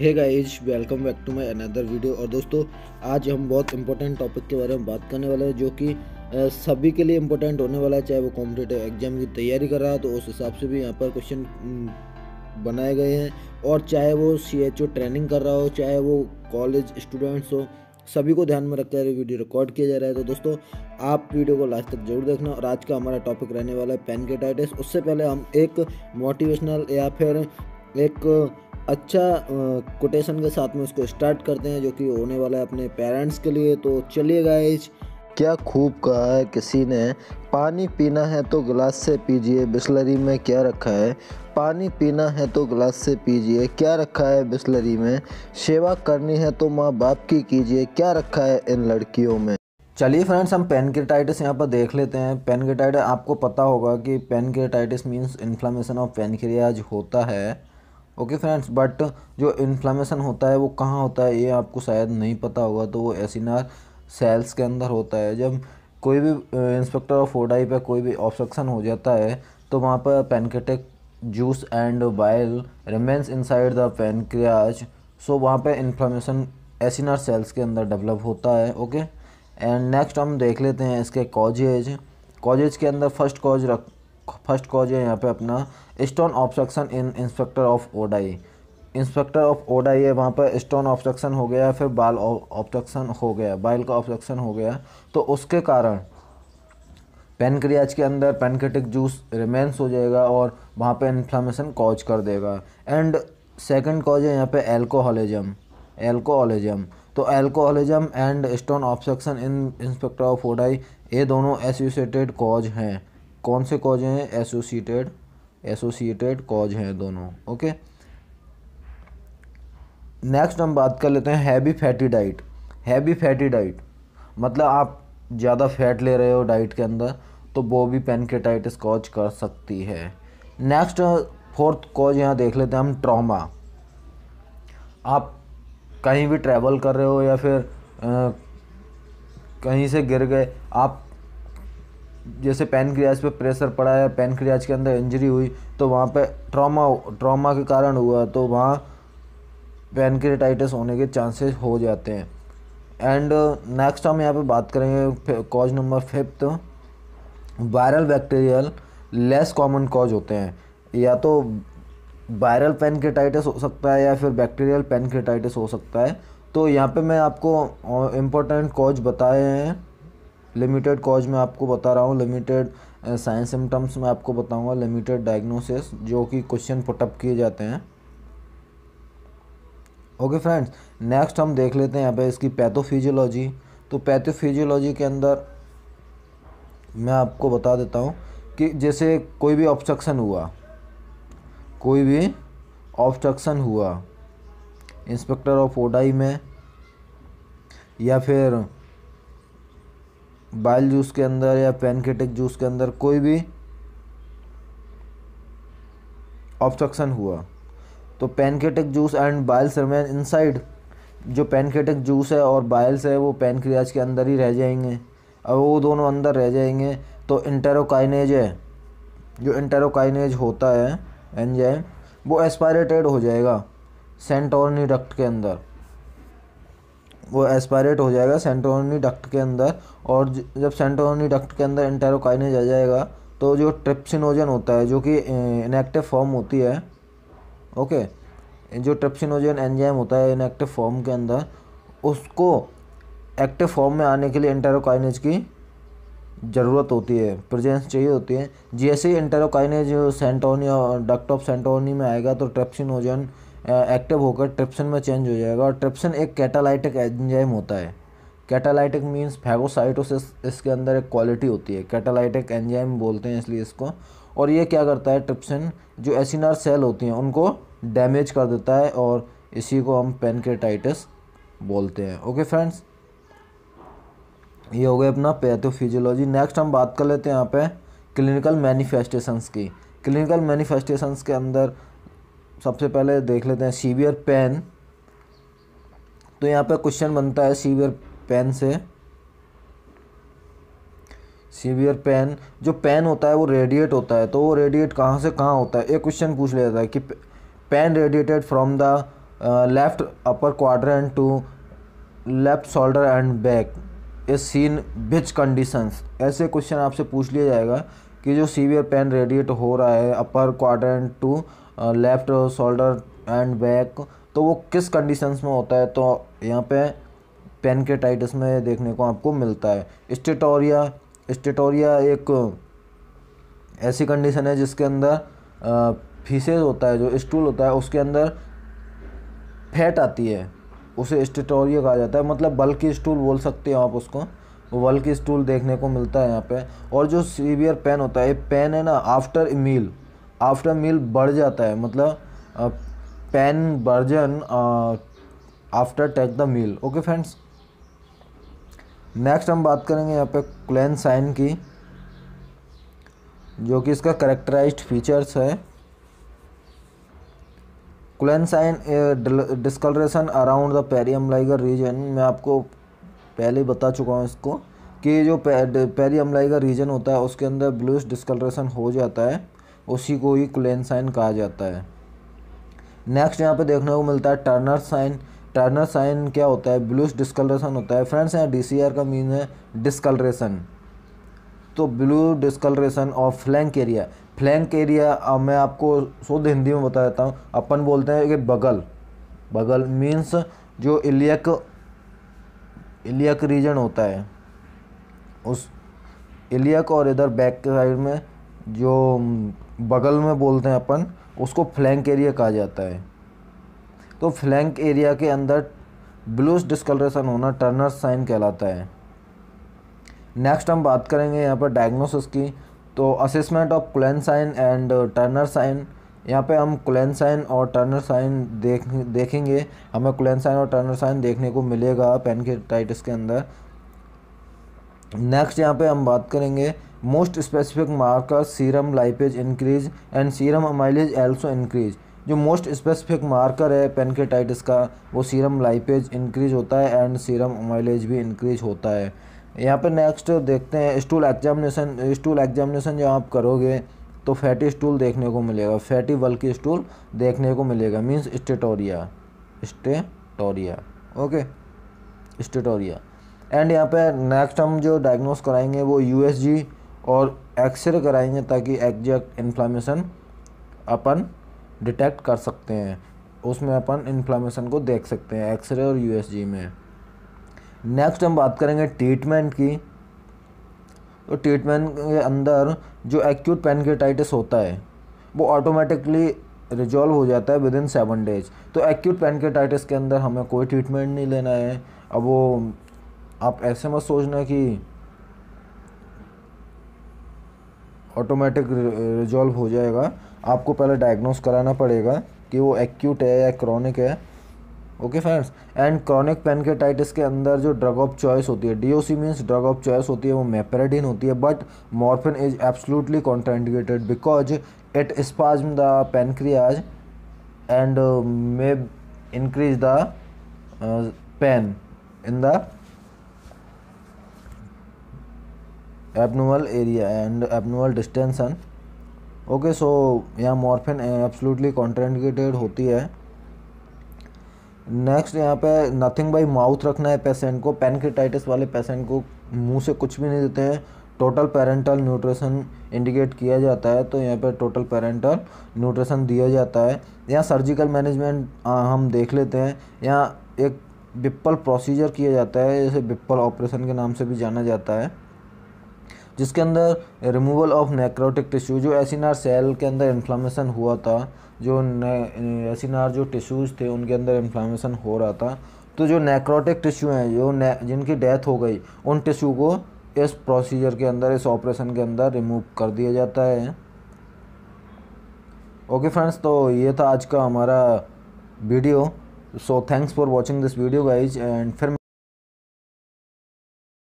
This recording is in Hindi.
है guys welcome back to my another video और दोस्तों आज हम बहुत इंपॉर्टेंट टॉपिक के बारे में बात करने वाले हैं जो कि सभी के लिए इंपॉर्टेंट होने वाला है चाहे वो कॉम्पिटेटिव एग्जाम की तैयारी कर रहा है तो उस हिसाब से भी यहाँ पर क्वेश्चन बनाए गए हैं और चाहे वो सी ट्रेनिंग कर रहा हो चाहे वो कॉलेज स्टूडेंट्स हो सभी को ध्यान में रखते हुए वीडियो रिकॉर्ड किया जा रहा है तो दोस्तों आप वीडियो को लास्ट तक जरूर देखना और आज का हमारा टॉपिक रहने वाला है पेनकेटाइटिस उससे पहले हम एक मोटिवेशनल या फिर एक अच्छा कोटेशन के साथ में उसको स्टार्ट करते हैं जो कि होने वाला है अपने पेरेंट्स के लिए तो चलिए गाइज क्या खूब कहा है किसी ने पानी पीना है तो गिलास से पीजिए बिस्लरी में क्या रखा है पानी पीना है तो गिलास से पीजिए क्या रखा है बिस्लरी में सेवा करनी है तो माँ बाप की कीजिए क्या रखा है इन लड़कियों में चलिए फ्रेंड्स हम पेनक्रेटाइटिस यहाँ पर देख लेते हैं पेनक्रेटाइटिस आपको पता होगा कि pancreatitis means inflammation of pancreas होता है ओके फ्रेंड्स बट जो इन्फ्लामेशन होता है वो कहाँ होता है ये आपको शायद नहीं पता होगा तो वो एसिनार सेल्स के अंदर होता है जब कोई भी इंस्पेक्टर ऑफ ओडाई पर कोई भी ऑब्सक्शन हो जाता है तो वहाँ पर pancreatic juice and bile remains inside the pancreas so वहाँ पर इन्फ्लामेशन एसिनार सेल्स के अंदर डेवलप होता है ओके एंड नेक्स्ट हम देख लेते हैं इसके कॉजेज कॉजेज के अंदर फर्स्ट कॉज रख फर्स्ट कॉज है यहाँ पे अपना stone obstruction in sphincter of Oddi sphincter of Oddi है वहाँ पर स्टोन ऑब्स्ट्रक्शन हो गया फिर बाल ऑब्स्ट्रक्शन हो गया बाइल का ऑब्स्ट्रक्शन हो गया तो उसके कारण पेनक्रियाज के अंदर पेनक्रेटिक जूस रिमेंस हो जाएगा और वहाँ पे इन्फ्लामेशन कॉज कर देगा एंड सेकंड कॉज है यहाँ पे एल्कोहलिज्म एल्कोहलिज्म तो alcoholism and stone obstruction in sphincter of Oddi ये दोनों एसोसिएटेड कॉज हैं कौन से कॉज हैं एसोसिएटेड एसोसिएटेड कॉज हैं दोनों ओके नेक्स्ट हम बात कर लेते हैं heavy fatty diet heavy fatty diet मतलब आप ज़्यादा फैट ले रहे हो डाइट के अंदर तो वो भी पेनकेटाइटिस कॉज कर सकती है नेक्स्ट फोर्थ कॉज यहाँ देख लेते हैं हम ट्रॉमा आप कहीं भी ट्रैवल कर रहे हो या फिर आ, कहीं से गिर गए आप जैसे पेनक्रियाज पे प्रेशर पड़ा या पेनक्रियाज के अंदर इंजरी हुई तो वहाँ पे ट्रॉमा ट्रॉमा के कारण हुआ तो वहाँ पेनक्रियाटाइटिस होने के चांसेस हो जाते हैं एंड नेक्स्ट हम यहाँ पे बात करेंगे cause number fifth viral bacterial less common cause होते हैं या तो वायरल पेनक्रेटाइटिस हो सकता है या फिर बैक्टीरियल पेनक्रेटाइटिस हो सकता है तो यहाँ पे मैं आपको इम्पोर्टेंट कॉज बताए हैं लिमिटेड कॉज में आपको बता रहा हूँ लिमिटेड साइंस सिम्टम्स में आपको बताऊँगा लिमिटेड डायग्नोसिस जो कि क्वेश्चन पुटअप किए जाते हैं ओके फ्रेंड्स नेक्स्ट हम देख लेते हैं यहाँ पे इसकी पैथोफिजियोलॉजी तो पैथोफिजियोलॉजी के अंदर मैं आपको बता देता हूँ कि जैसे कोई भी ऑब्स्ट्रक्शन हुआ कोई भी ऑब्स्ट्रक्शन हुआ इंस्पेक्टर ऑफ ओडाई में या फिर बाइल जूस के अंदर या पैनकेटिक जूस के अंदर कोई भी ऑब्स्ट्रक्शन हुआ तो pancreatic juice and biles remain inside जो पैनकेटिक जूस है और बाइल्स है वो पैनक्रियाज के अंदर ही रह जाएंगे अब वो दोनों अंदर रह जाएंगे तो इंटेरोकाइनेज है जो इंटेरोकाइनेज होता है एंजाइम वो एस्पायरेटेड हो जाएगा सेंटोरनी डक्ट के अंदर वो एस्पायरेट हो जाएगा सेंट्रोनी डक्ट के अंदर और जब सेंट्रोनी डक्ट के अंदर इंटेरोकाइनेज आ जाएगा तो जो ट्रिप्सिनोजन होता है जो कि इनएक्टिव फॉर्म होती है ओके जो ट्रिप्सिनोजन एंजाइम होता है इनएक्टिव फॉर्म के अंदर उसको एक्टिव फॉर्म में आने के लिए इंटेरोकाइनेज की ज़रूरत होती है प्रेजेंस चाहिए होती है जैसे ही इंटेरोकाइनेज सेंटोनी और डक्ट ऑफ सेंटोनी में आएगा तो ट्रेप्सिनोजन एक्टिव होकर ट्रिप्सिन में चेंज हो जाएगा और ट्रिप्सिन एक कैटालाइटिक एंजाइम होता है कैटालाइटिक मीन्स फैगोसाइटोसिस इसके अंदर एक क्वालिटी होती है कैटालाइटिक एंजाइम बोलते हैं इसलिए इसको और ये क्या करता है ट्रिप्सिन जो एसिनार सेल होती हैं उनको डैमेज कर देता है और इसी को हम पेनकेटाइटिस बोलते हैं ओके फ्रेंड्स ये हो गया अपना पैथोफिजियोलॉजी नेक्स्ट हम बात कर लेते हैं यहाँ पे क्लिनिकल मैनिफेस्टेशंस की क्लिनिकल मैनिफेस्टेशंस के अंदर सबसे पहले देख लेते हैं सीवियर पेन तो यहाँ पे क्वेश्चन बनता है सीवियर पेन से सीवियर पेन जो पेन होता है वो रेडिएट होता है तो वो रेडिएट कहाँ से कहाँ होता है एक क्वेश्चन पूछ लिया जाता है कि pain radiated from the left upper end to left shoulder and back as in which conditions ऐसे क्वेश्चन आपसे पूछ लिया जाएगा कि जो सीवियर पेन रेडिएट हो रहा है अपर क्वार to left shoulder and back तो वो किस कंडीशंस में होता है तो यहाँ पे पेन के टाइटस में देखने को आपको मिलता है स्टेटोरिया स्टेटोरिया एक ऐसी कंडीशन है जिसके अंदर फीसेज होता है जो स्टूल होता है उसके अंदर फैट आती है उसे स्टेटोरिया कहा जाता है मतलब बल्कि स्टूल बोल सकते हो आप उसको वो बल्कि स्टूल देखने को मिलता है यहाँ पे और जो सीवियर पेन होता है पेन है ना आफ्टर मील आफ्टर मील बढ़ जाता है मतलब pain worsen after take the meal okay friends next हम बात करेंगे यहाँ पे क्लैन साइन की जो कि इसका करेक्टराइज्ड फीचर्स है Cullen sign discoloration around the periumbilical region मैं आपको पहले बता चुका हूँ इसको कि जो पेरियम लाइगर रीजन होता है उसके अंदर ब्लूस डिस्कलरेशन हो जाता है उसी को ही क्लेन साइन कहा जाता है नेक्स्ट यहाँ पे देखने को मिलता है टर्नर साइन टर्नर साइन क्या होता है ब्लूस डिस्कलरेशन होता है फ्रेंड्स यहाँ डी का मीन है डिस्कलरेशन तो blue discoloration of flank area flank area अब मैं आपको शुद्ध हिंदी में बता देता हूँ अपन बोलते हैं कि बगल बगल मीन्स जो इलियक इलियक रीजन होता है उस इलियक और इधर बैक साइड में जो बगल में बोलते हैं अपन उसको फ्लैंक एरिया कहा जाता है तो फ्लैंक एरिया के अंदर ब्लूस डिस्कलरेशन होना टर्नर साइन कहलाता है नेक्स्ट हम बात करेंगे यहाँ पर डायग्नोसिस की तो assessment of Cullen sign and Turner sign यहाँ पे हम क्लैन साइन और टर्नर साइन देख देखेंगे हमें क्लैन साइन और टर्नर साइन देखने को मिलेगा पेनकेटाइटिस के अंदर नेक्स्ट यहाँ पे हम बात करेंगे most specific marker serum lipase increase and serum amylase also increase जो मोस्ट स्पेसिफिक मार्कर है पेनकेटाइटिस का वो सीरम लाइपेज इंक्रीज होता है एंड सीरम अमाइलेज भी इंक्रीज होता है यहाँ पर नेक्स्ट देखते हैं स्टूल एग्जामिनेशन स्टूल एग्जामिनेशन जो आप करोगे तो फैटी स्टूल देखने को मिलेगा फैटी बल्कि स्टूल देखने को मिलेगा means steatorrhea steatorrhea okay steatorrhea and यहाँ पे नेक्स्ट हम जो डायग्नोस कराएंगे वो यूएसजी और एक्सरे कराएंगे ताकि एग्जैक्ट इन्फ्लामेशन अपन डिटेक्ट कर सकते हैं उसमें अपन इन्फ्लामेशन को देख सकते हैं एक्सरे और यूएसजी में नेक्स्ट हम बात करेंगे ट्रीटमेंट की तो ट्रीटमेंट के अंदर जो एक्यूट पेनकेटाइटिस होता है वो ऑटोमेटिकली रिजॉल्व हो जाता है विद इन सेवन डेज तो एक्यूट पेनकेटाइटिस के अंदर हमें कोई ट्रीटमेंट नहीं लेना है अब वो आप ऐसे मत सोचना कि ऑटोमेटिक रिजॉल्व हो जाएगा आपको पहले डायग्नोस कराना पड़ेगा कि वो एक्यूट है या क्रॉनिक है okay friends and chronic pancreatitis के अंदर जो ड्रग ऑफ चॉइस होती है DOC means drug of choice होती है वो मेपेराडीन होती है but morphine is absolutely contraindicated because it spasm the pancreas and may increase the pain in the abdominal area and abdominal distension okay so यहाँ मॉर्फिन एब्सोल्युटली कॉन्ट्रेंडिकेटेड होती है नेक्स्ट यहाँ पे नथिंग बाई माउथ रखना है पेशेंट को पेनक्रेटाइटिस वाले पेशेंट को मुंह से कुछ भी नहीं देते हैं टोटल पेरेंटल न्यूट्रिशन इंडिकेट किया जाता है तो यहाँ पे टोटल पेरेंटल न्यूट्रिशन दिया जाता है यहाँ सर्जिकल मैनेजमेंट हम देख लेते हैं यहाँ एक बिप्पल प्रोसीजर किया जाता है जैसे बिप्पल ऑपरेशन के नाम से भी जाना जाता है जिसके अंदर रिमूवल ऑफ नेक्रोटिक टिश्यू जो एसिनार सेल के अंदर इन्फ्लामेशन हुआ था जो एसिनार जो टिश्यूज़ थे उनके अंदर इन्फ्लामेशन हो रहा था तो जो नेक्रोटिक टिश्यू हैं जो जिनकी डेथ हो गई उन टिश्यू को इस प्रोसीजर के अंदर इस ऑपरेशन के अंदर रिमूव कर दिया जाता है ओके फ्रेंड्स तो ये था आज का हमारा video so thanks for watching this video guys and फिर